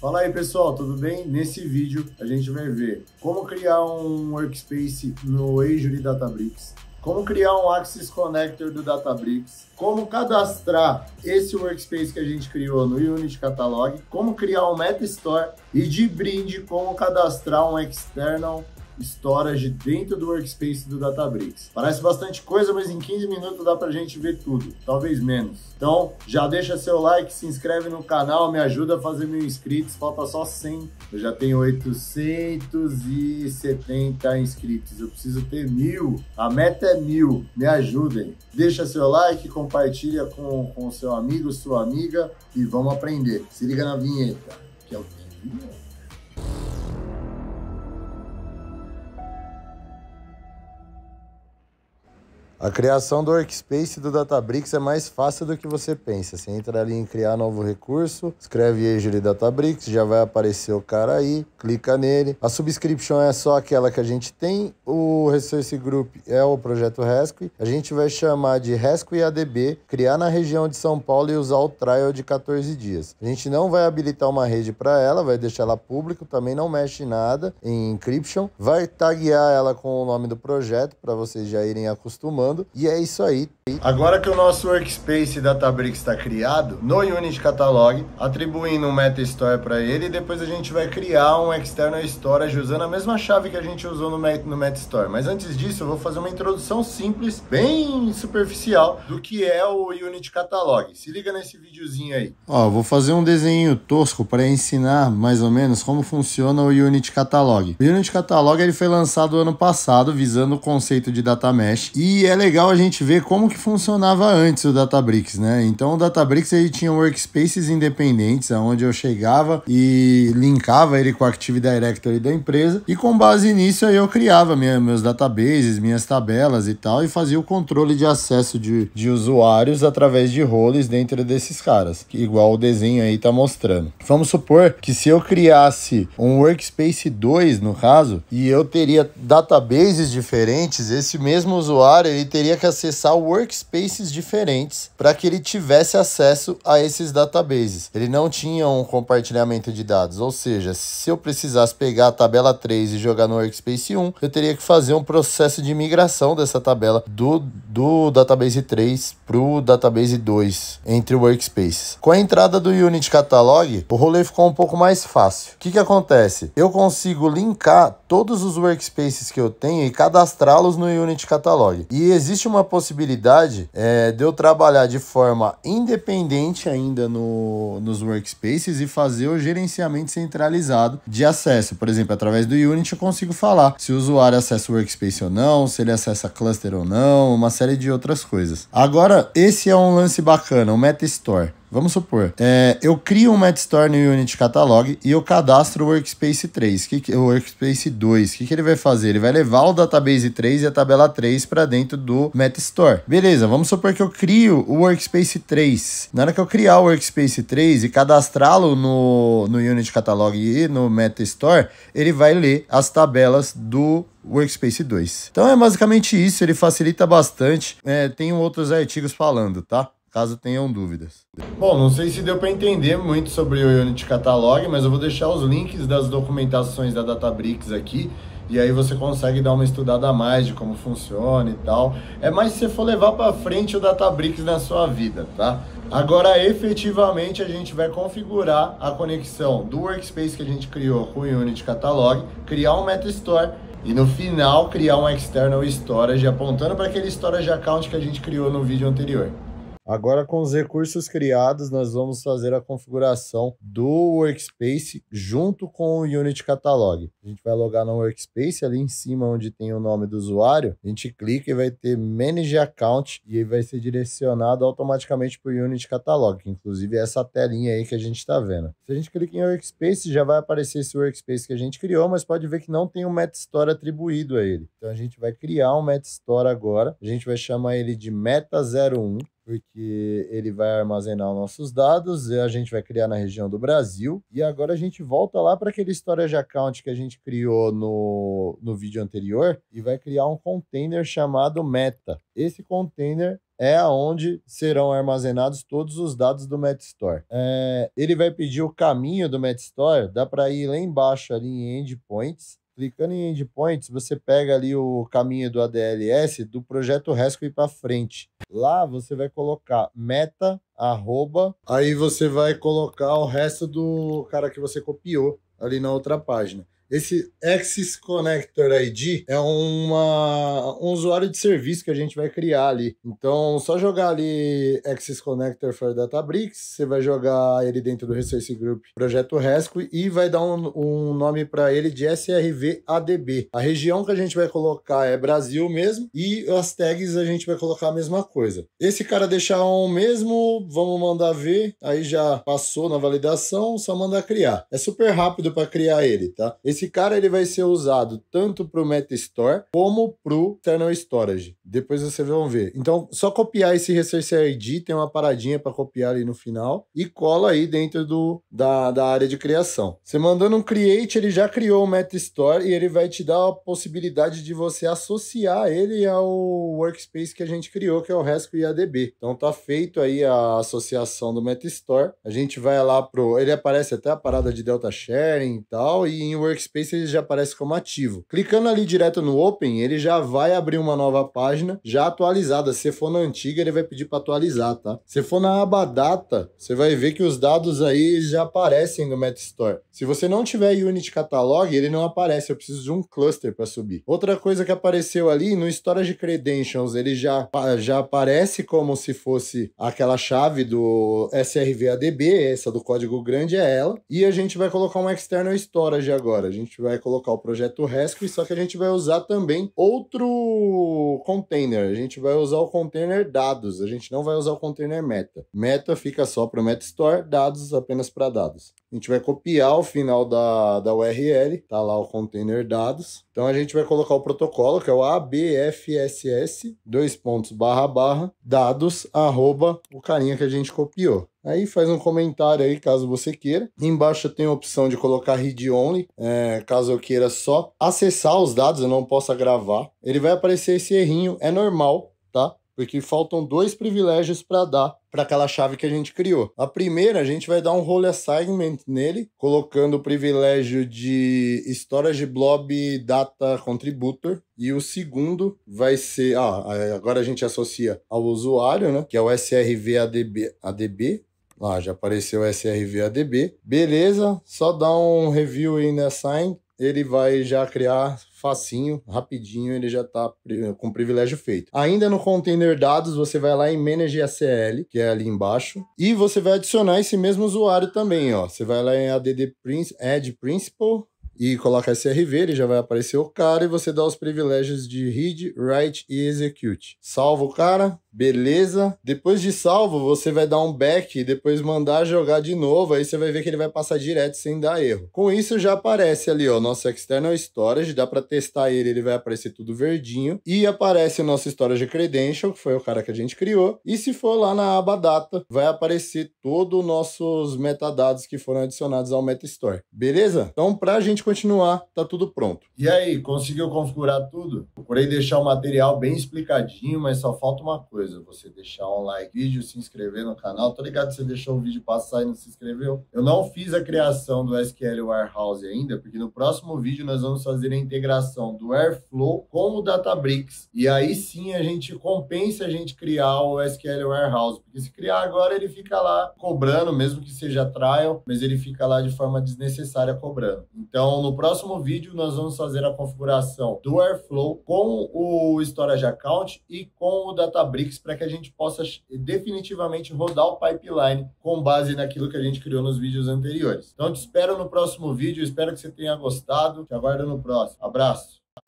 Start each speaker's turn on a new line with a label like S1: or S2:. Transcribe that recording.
S1: Fala aí pessoal, tudo bem? Nesse vídeo a gente vai ver como criar um workspace no Azure Databricks, como criar um Axis Connector do Databricks, como cadastrar esse workspace que a gente criou no Unity Catalog, como criar um Meta Store e de brinde como cadastrar um external storage dentro do workspace do Databricks. Parece bastante coisa, mas em 15 minutos dá pra gente ver tudo, talvez menos. Então, já deixa seu like, se inscreve no canal, me ajuda a fazer mil inscritos, falta só 100. Eu já tenho 870 inscritos, eu preciso ter mil. A meta é mil, me ajudem. Deixa seu like, compartilha com, com seu amigo, sua amiga e vamos aprender. Se liga na vinheta, que é o vinheta. A criação do Workspace e do Databricks é mais fácil do que você pensa. Você entra ali em criar novo recurso, escreve Azure Databricks, já vai aparecer o cara aí, clica nele. A subscription é só aquela que a gente tem, o Resource Group é o projeto Rescue. A gente vai chamar de Rescue ADB, criar na região de São Paulo e usar o trial de 14 dias. A gente não vai habilitar uma rede para ela, vai deixar ela público, também não mexe nada em encryption. Vai taguear ela com o nome do projeto para vocês já irem acostumando falando. E é isso aí. Agora que o nosso Workspace Databricks está criado, no Unity Catalog, atribuindo um Meta Store para ele, e depois a gente vai criar um External Storage usando a mesma chave que a gente usou no, meta no Meta Store. Mas antes disso, eu vou fazer uma introdução simples, bem superficial, do que é o Unity Catalog. Se liga nesse videozinho aí. Ó, vou fazer um desenho tosco para ensinar mais ou menos como funciona o Unity Catalog. O Unity Catalog ele foi lançado ano passado, visando o conceito de data mesh, e é legal a gente ver como que funcionava antes o Databricks, né? Então o Databricks ele tinha workspaces independentes, aonde eu chegava e linkava ele com a Active Directory da empresa, e com base nisso aí eu criava minha, meus databases, minhas tabelas e tal, e fazia o controle de acesso de, de usuários através de roles dentro desses caras, igual o desenho aí tá mostrando. Vamos supor que se eu criasse um workspace 2, no caso, e eu teria databases diferentes, esse mesmo usuário ele teria que acessar o workspace workspaces diferentes para que ele tivesse acesso a esses databases. Ele não tinha um compartilhamento de dados, ou seja, se eu precisasse pegar a tabela 3 e jogar no workspace 1, eu teria que fazer um processo de migração dessa tabela do, do database 3 para o database 2 entre workspaces. Com a entrada do Unit Catalog, o rolê ficou um pouco mais fácil. O que, que acontece? Eu consigo linkar todos os workspaces que eu tenho e cadastrá-los no Unit Catalog. E existe uma possibilidade oportunidade é, de eu trabalhar de forma independente ainda no, nos workspaces e fazer o gerenciamento centralizado de acesso. Por exemplo, através do Unity eu consigo falar se o usuário acessa o workspace ou não, se ele acessa cluster ou não, uma série de outras coisas. Agora, esse é um lance bacana, o Meta Store. Vamos supor, é, eu crio um store no Unity Catalog e eu cadastro o Workspace 3, que, que o Workspace 2. O que, que ele vai fazer? Ele vai levar o database 3 e a tabela 3 para dentro do MetaStore. Beleza, vamos supor que eu crio o Workspace 3. Na hora que eu criar o Workspace 3 e cadastrá-lo no, no Unity Catalog e no MetaStore, ele vai ler as tabelas do Workspace 2. Então é basicamente isso, ele facilita bastante. É, outros artigos falando, tá? caso tenham dúvidas. Bom, não sei se deu para entender muito sobre o Unity Catalog, mas eu vou deixar os links das documentações da Databricks aqui, e aí você consegue dar uma estudada a mais de como funciona e tal. É mais se você for levar para frente o Databricks na sua vida, tá? Agora, efetivamente, a gente vai configurar a conexão do workspace que a gente criou com o Unity Catalog, criar um MetaStore e no final criar um External Storage apontando para aquele Storage Account que a gente criou no vídeo anterior. Agora, com os recursos criados, nós vamos fazer a configuração do Workspace junto com o Unity Catalog. A gente vai logar no Workspace, ali em cima onde tem o nome do usuário, a gente clica e vai ter Manage Account e ele vai ser direcionado automaticamente para o Unity Catalog, que inclusive é essa telinha aí que a gente está vendo. Se a gente clica em Workspace, já vai aparecer esse Workspace que a gente criou, mas pode ver que não tem um MetaStore atribuído a ele. Então, a gente vai criar um MetaStore agora, a gente vai chamar ele de Meta01 porque ele vai armazenar nossos dados, a gente vai criar na região do Brasil, e agora a gente volta lá para aquele storage account que a gente criou no, no vídeo anterior e vai criar um container chamado Meta. Esse container é aonde serão armazenados todos os dados do MetaStore. É, ele vai pedir o caminho do MetaStore, dá para ir lá embaixo ali em endpoints, Clicando em endpoints, você pega ali o caminho do ADLS do projeto Rescue para frente. Lá você vai colocar meta, arroba, aí você vai colocar o resto do cara que você copiou ali na outra página. Esse Axis Connector ID é uma, um usuário de serviço que a gente vai criar ali. Então, só jogar ali Axis Connector for Databricks, você vai jogar ele dentro do Resource Group Projeto RESCO e vai dar um, um nome para ele de SRV ADB. A região que a gente vai colocar é Brasil mesmo e as tags a gente vai colocar a mesma coisa. Esse cara deixar um mesmo, vamos mandar ver, aí já passou na validação, só mandar criar. É super rápido para criar ele, tá? Esse cara ele vai ser usado tanto pro Meta Store como pro Eternal Storage. Depois vocês vão ver. Então, só copiar esse Resource ID, tem uma paradinha para copiar ali no final e cola aí dentro do, da, da área de criação. Você mandando um create, ele já criou o Meta Store e ele vai te dar a possibilidade de você associar ele ao workspace que a gente criou, que é o REST IADB. Então tá feito aí a associação do Meta Store. A gente vai lá pro, ele aparece até a parada de Delta Share e tal, e em Workspace ele já aparece como ativo. Clicando ali direto no Open, ele já vai abrir uma nova página, já atualizada. Se for na antiga, ele vai pedir para atualizar, tá? Se for na aba Data, você vai ver que os dados aí já aparecem no MetaStore. Se você não tiver Unit Catalog, ele não aparece, eu preciso de um cluster para subir. Outra coisa que apareceu ali, no Storage Credentials, ele já, já aparece como se fosse aquela chave do srvadb essa do código grande é ela, e a gente vai colocar um extra External é Storage agora. A gente vai colocar o projeto rescue só que a gente vai usar também outro container. A gente vai usar o container dados. A gente não vai usar o container meta. Meta fica só para o MetaStore, dados apenas para dados. A gente vai copiar o final da, da URL, tá lá o container dados. Então a gente vai colocar o protocolo, que é o ABFSS, dois pontos, barra, barra, dados, arroba, o carinha que a gente copiou. Aí faz um comentário aí, caso você queira. Embaixo tem a opção de colocar read only, é, caso eu queira só acessar os dados, eu não possa gravar. Ele vai aparecer esse errinho, é normal, tá? Porque faltam dois privilégios para dar para aquela chave que a gente criou. A primeira, a gente vai dar um role assignment nele, colocando o privilégio de storage blob data contributor. E o segundo vai ser, ah, é, agora a gente associa ao usuário, né, que é o srvadb ADB Lá ah, já apareceu SRVADB. Beleza, só dá um review aí nessa sign, ele vai já criar facinho, rapidinho, ele já está com privilégio feito. Ainda no container dados, você vai lá em Manage ACL, que é ali embaixo, e você vai adicionar esse mesmo usuário também, ó. Você vai lá em ADD Prince, Add Principal, e coloca SRV, ele já vai aparecer o cara e você dá os privilégios de read, write e execute. Salva o cara, Beleza? Depois de salvo, você vai dar um back e depois mandar jogar de novo. Aí você vai ver que ele vai passar direto sem dar erro. Com isso já aparece ali, o nosso external storage, dá para testar ele, ele vai aparecer tudo verdinho e aparece o nosso storage credential, que foi o cara que a gente criou. E se for lá na aba data, vai aparecer todos os nossos metadados que foram adicionados ao MetaStore. Beleza? Então, para a gente continuar, tá tudo pronto. E aí, conseguiu configurar tudo? Procurei deixar o material bem explicadinho, mas só falta uma coisa coisa, você deixar um like, vídeo, se inscrever no canal. Tô ligado que você deixou o vídeo passar e não se inscreveu. Eu não fiz a criação do SQL Warehouse ainda, porque no próximo vídeo nós vamos fazer a integração do Airflow com o Databricks. E aí sim a gente compensa a gente criar o SQL Warehouse, porque se criar agora ele fica lá cobrando, mesmo que seja trial, mas ele fica lá de forma desnecessária cobrando. Então, no próximo vídeo nós vamos fazer a configuração do Airflow com o Storage Account e com o Databricks Matrix para que a gente possa definitivamente rodar o pipeline com base naquilo que a gente criou nos vídeos anteriores. Então te espero no próximo vídeo, espero que você tenha gostado. Te aguardo no próximo. Abraço!